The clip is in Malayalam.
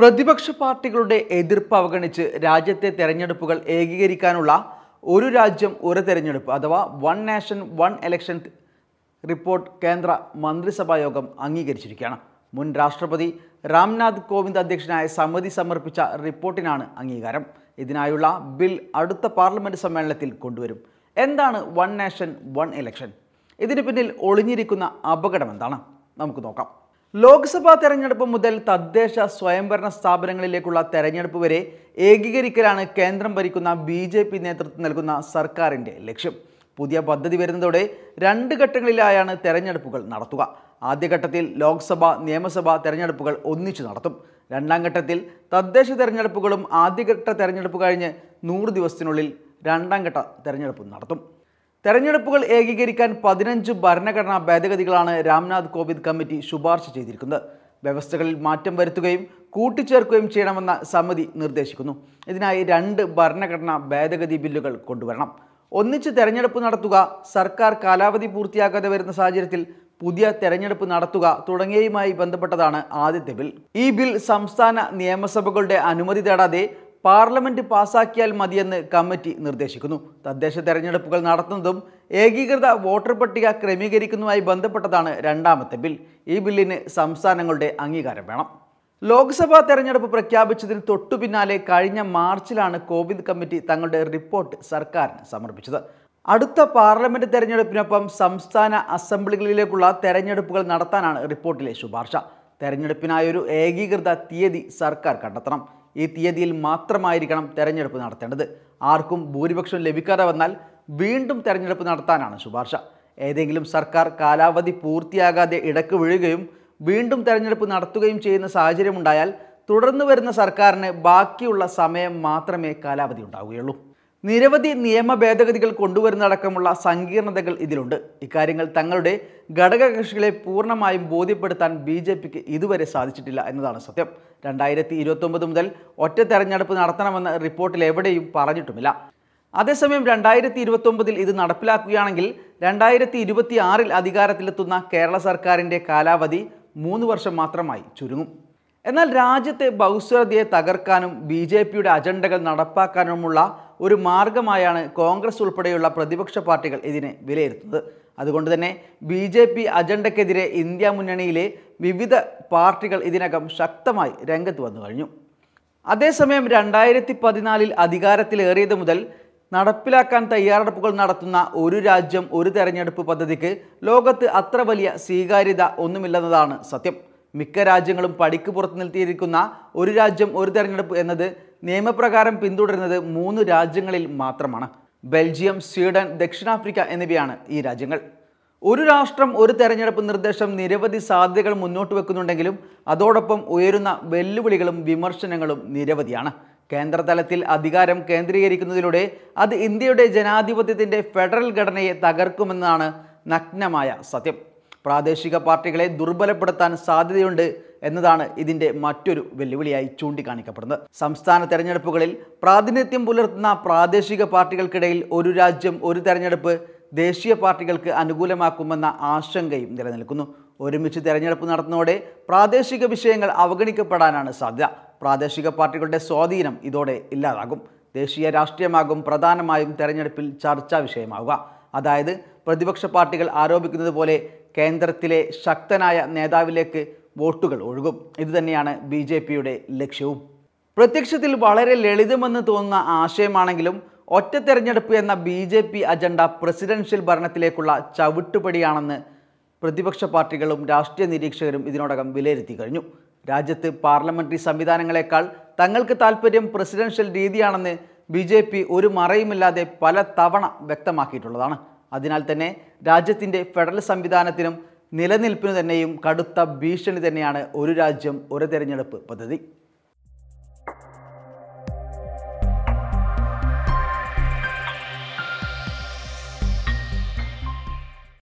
പ്രതിപക്ഷ പാർട്ടികളുടെ എതിർപ്പ് അവഗണിച്ച് രാജ്യത്തെ തെരഞ്ഞെടുപ്പുകൾ ഏകീകരിക്കാനുള്ള ഒരു രാജ്യം ഒരു തെരഞ്ഞെടുപ്പ് അഥവാ one nation one election report കേന്ദ്ര മന്ത്രിസഭാ യോഗം അംഗീകരിച്ചിരിക്കുകയാണ് മുൻ രാഷ്ട്രപതി രാംനാഥ് കോവിന്ദ് അധ്യക്ഷനായ സമിതി സമർപ്പിച്ച റിപ്പോർട്ടിനാണ് അംഗീകാരം ഇതിനായുള്ള ബിൽ അടുത്ത പാർലമെൻറ്റ് സമ്മേളനത്തിൽ കൊണ്ടുവരും എന്താണ് വൺ നാഷൻ വൺ ഇലക്ഷൻ ഇതിന് പിന്നിൽ ഒളിഞ്ഞിരിക്കുന്ന അപകടം എന്താണ് നമുക്ക് നോക്കാം ലോക്സഭാ തെരഞ്ഞെടുപ്പ് മുതൽ തദ്ദേശ സ്വയംഭരണ സ്ഥാപനങ്ങളിലേക്കുള്ള തെരഞ്ഞെടുപ്പ് വരെ ഏകീകരിക്കലാണ് കേന്ദ്രം ഭരിക്കുന്ന ബി ജെ പി നേതൃത്വം നൽകുന്ന സർക്കാരിൻ്റെ ലക്ഷ്യം പുതിയ പദ്ധതി വരുന്നതോടെ രണ്ട് ഘട്ടങ്ങളിലായാണ് തെരഞ്ഞെടുപ്പുകൾ നടത്തുക ആദ്യഘട്ടത്തിൽ ലോക്സഭാ നിയമസഭാ തെരഞ്ഞെടുപ്പുകൾ ഒന്നിച്ചു നടത്തും രണ്ടാം ഘട്ടത്തിൽ തദ്ദേശ തെരഞ്ഞെടുപ്പുകളും ആദ്യഘട്ട തെരഞ്ഞെടുപ്പ് കഴിഞ്ഞ് നൂറ് ദിവസത്തിനുള്ളിൽ രണ്ടാം ഘട്ട തെരഞ്ഞെടുപ്പും നടത്തും തെരഞ്ഞെടുപ്പുകൾ ഏകീകരിക്കാൻ പതിനഞ്ച് ഭരണഘടനാ ഭേദഗതികളാണ് രാംനാഥ് കോവിന്ദ് കമ്മിറ്റി ശുപാർശ ചെയ്തിരിക്കുന്നത് വ്യവസ്ഥകളിൽ മാറ്റം വരുത്തുകയും കൂട്ടിച്ചേർക്കുകയും ചെയ്യണമെന്ന സമിതി നിർദ്ദേശിക്കുന്നു ഇതിനായി രണ്ട് ഭരണഘടനാ ഭേദഗതി ബില്ലുകൾ കൊണ്ടുവരണം ഒന്നിച്ച് തെരഞ്ഞെടുപ്പ് നടത്തുക സർക്കാർ കാലാവധി പൂർത്തിയാക്കാതെ വരുന്ന സാഹചര്യത്തിൽ പുതിയ തെരഞ്ഞെടുപ്പ് നടത്തുക തുടങ്ങിയവയുമായി ബന്ധപ്പെട്ടതാണ് ആദ്യത്തെ ബിൽ ഈ ബിൽ സംസ്ഥാന നിയമസഭകളുടെ അനുമതി തേടാതെ പാർലമെന്റ് പാസാക്കിയാൽ മതിയെന്ന് കമ്മിറ്റി നിർദ്ദേശിക്കുന്നു തദ്ദേശ തെരഞ്ഞെടുപ്പുകൾ നടത്തുന്നതും ഏകീകൃത വോട്ടർ പട്ടിക ക്രമീകരിക്കുന്നതുമായി ബന്ധപ്പെട്ടതാണ് രണ്ടാമത്തെ ബിൽ ഈ ബില്ലിന് സംസ്ഥാനങ്ങളുടെ അംഗീകാരം വേണം ലോക്സഭാ തെരഞ്ഞെടുപ്പ് പ്രഖ്യാപിച്ചതിന് തൊട്ടു പിന്നാലെ കഴിഞ്ഞ മാർച്ചിലാണ് കോവിഡ് കമ്മിറ്റി തങ്ങളുടെ റിപ്പോർട്ട് സർക്കാരിന് സമർപ്പിച്ചത് അടുത്ത പാർലമെന്റ് തെരഞ്ഞെടുപ്പിനൊപ്പം സംസ്ഥാന അസംബ്ലികളിലേക്കുള്ള തെരഞ്ഞെടുപ്പുകൾ നടത്താനാണ് റിപ്പോർട്ടിലെ ശുപാർശ തെരഞ്ഞെടുപ്പിനായൊരു ഏകീകൃത തീയതി സർക്കാർ കണ്ടെത്തണം ഈ തീയതിയിൽ മാത്രമായിരിക്കണം തെരഞ്ഞെടുപ്പ് നടത്തേണ്ടത് ആർക്കും ഭൂരിപക്ഷം ലഭിക്കാതെ വന്നാൽ വീണ്ടും തെരഞ്ഞെടുപ്പ് നടത്താനാണ് ശുപാർശ ഏതെങ്കിലും സർക്കാർ കാലാവധി പൂർത്തിയാകാതെ ഇടക്ക് വീഴുകയും വീണ്ടും തെരഞ്ഞെടുപ്പ് നടത്തുകയും ചെയ്യുന്ന സാഹചര്യമുണ്ടായാൽ തുടർന്നു വരുന്ന സർക്കാരിന് ബാക്കിയുള്ള സമയം മാത്രമേ കാലാവധി ഉണ്ടാവുകയുള്ളൂ നിരവധി നിയമ ഭേദഗതികൾ കൊണ്ടുവരുന്നതടക്കമുള്ള സങ്കീർണതകൾ ഇതിലുണ്ട് ഇക്കാര്യങ്ങൾ തങ്ങളുടെ ഘടകകക്ഷികളെ പൂർണ്ണമായും ബോധ്യപ്പെടുത്താൻ ബി ജെ പിക്ക് ഇതുവരെ സാധിച്ചിട്ടില്ല എന്നതാണ് സത്യം രണ്ടായിരത്തി ഇരുപത്തൊമ്പത് മുതൽ ഒറ്റ തെരഞ്ഞെടുപ്പ് നടത്തണമെന്ന് റിപ്പോർട്ടിൽ എവിടെയും പറഞ്ഞിട്ടുമില്ല അതേസമയം രണ്ടായിരത്തി ഇരുപത്തൊമ്പതിൽ ഇത് നടപ്പിലാക്കുകയാണെങ്കിൽ രണ്ടായിരത്തി ഇരുപത്തി ആറിൽ അധികാരത്തിലെത്തുന്ന കേരള സർക്കാരിൻ്റെ കാലാവധി മൂന്ന് വർഷം മാത്രമായി ചുരുങ്ങും എന്നാൽ രാജ്യത്തെ ബഹുസ്വരതയെ തകർക്കാനും ബി ജെ പിയുടെ അജണ്ടകൾ നടപ്പാക്കാനുമുള്ള ഒരു മാർഗമായാണ് കോൺഗ്രസ് ഉൾപ്പെടെയുള്ള പ്രതിപക്ഷ പാർട്ടികൾ ഇതിനെ വിലയിരുത്തുന്നത് അതുകൊണ്ട് തന്നെ ബി ജെ പി അജണ്ടക്കെതിരെ ഇന്ത്യ മുന്നണിയിലെ വിവിധ പാർട്ടികൾ ഇതിനകം ശക്തമായി രംഗത്ത് വന്നു കഴിഞ്ഞു അതേസമയം രണ്ടായിരത്തി പതിനാലിൽ അധികാരത്തിലേറിയത് മുതൽ നടപ്പിലാക്കാൻ തയ്യാറെടുപ്പുകൾ നടത്തുന്ന ഒരു രാജ്യം ഒരു തെരഞ്ഞെടുപ്പ് പദ്ധതിക്ക് ലോകത്ത് അത്ര വലിയ സ്വീകാര്യത ഒന്നുമില്ലെന്നതാണ് സത്യം മിക്ക രാജ്യങ്ങളും പടിക്ക് പുറത്ത് നിർത്തിയിരിക്കുന്ന ഒരു രാജ്യം ഒരു തെരഞ്ഞെടുപ്പ് എന്നത് നിയമപ്രകാരം പിന്തുടരുന്നത് മൂന്ന് രാജ്യങ്ങളിൽ മാത്രമാണ് ബെൽജിയം സ്വീഡൻ ദക്ഷിണാഫ്രിക്ക എന്നിവയാണ് ഈ രാജ്യങ്ങൾ ഒരു രാഷ്ട്രം ഒരു തെരഞ്ഞെടുപ്പ് നിർദ്ദേശം നിരവധി സാധ്യതകൾ മുന്നോട്ട് വെക്കുന്നുണ്ടെങ്കിലും അതോടൊപ്പം ഉയരുന്ന വെല്ലുവിളികളും വിമർശനങ്ങളും നിരവധിയാണ് കേന്ദ്രതലത്തിൽ അധികാരം കേന്ദ്രീകരിക്കുന്നതിലൂടെ അത് ഇന്ത്യയുടെ ജനാധിപത്യത്തിൻ്റെ ഫെഡറൽ ഘടനയെ തകർക്കുമെന്നാണ് നഗ്നമായ സത്യം പ്രാദേശിക പാർട്ടികളെ ദുർബലപ്പെടുത്താൻ സാധ്യതയുണ്ട് എന്നതാണ് ഇതിൻ്റെ മറ്റൊരു വെല്ലുവിളിയായി ചൂണ്ടിക്കാണിക്കപ്പെടുന്നത് സംസ്ഥാന തെരഞ്ഞെടുപ്പുകളിൽ പ്രാതിനിധ്യം പുലർത്തുന്ന പ്രാദേശിക പാർട്ടികൾക്കിടയിൽ ഒരു രാജ്യം ഒരു തെരഞ്ഞെടുപ്പ് ദേശീയ പാർട്ടികൾക്ക് അനുകൂലമാക്കുമെന്ന ആശങ്കയും നിലനിൽക്കുന്നു ഒരുമിച്ച് തെരഞ്ഞെടുപ്പ് നടത്തുന്നതോടെ പ്രാദേശിക വിഷയങ്ങൾ അവഗണിക്കപ്പെടാനാണ് സാധ്യത പ്രാദേശിക പാർട്ടികളുടെ സ്വാധീനം ഇതോടെ ഇല്ലാതാകും ദേശീയ രാഷ്ട്രീയമാകും പ്രധാനമായും തെരഞ്ഞെടുപ്പിൽ ചർച്ചാ വിഷയമാവുക അതായത് പ്രതിപക്ഷ പാർട്ടികൾ ആരോപിക്കുന്നത് പോലെ കേന്ദ്രത്തിലെ ശക്തനായ നേതാവിലേക്ക് വോട്ടുകൾ ഒഴുകും ഇതുതന്നെയാണ് ബി ജെ പിയുടെ ലക്ഷ്യവും പ്രത്യക്ഷത്തിൽ വളരെ ലളിതമെന്ന് തോന്നുന്ന ആശയമാണെങ്കിലും ഒറ്റ തെരഞ്ഞെടുപ്പ് എന്ന ബി ജെ പി അജണ്ട പ്രസിഡൻഷ്യൽ ഭരണത്തിലേക്കുള്ള ചവിട്ടുപടിയാണെന്ന് പ്രതിപക്ഷ പാർട്ടികളും രാഷ്ട്രീയ നിരീക്ഷകരും ഇതിനോടകം വിലയിരുത്തി കഴിഞ്ഞു രാജ്യത്ത് പാർലമെന്ററി സംവിധാനങ്ങളെക്കാൾ തങ്ങൾക്ക് താൽപ്പര്യം പ്രസിഡൻഷ്യൽ രീതിയാണെന്ന് ബി ജെ പി ഒരു മറയുമില്ലാതെ പല തവണ വ്യക്തമാക്കിയിട്ടുള്ളതാണ് അതിനാൽ തന്നെ രാജ്യത്തിൻ്റെ ഫെഡറൽ സംവിധാനത്തിനും നിലനിൽപ്പിന് തന്നെയും കടുത്ത ഭീഷണി തന്നെയാണ് ഒരു രാജ്യം ഒരു തെരഞ്ഞെടുപ്പ് പദ്ധതി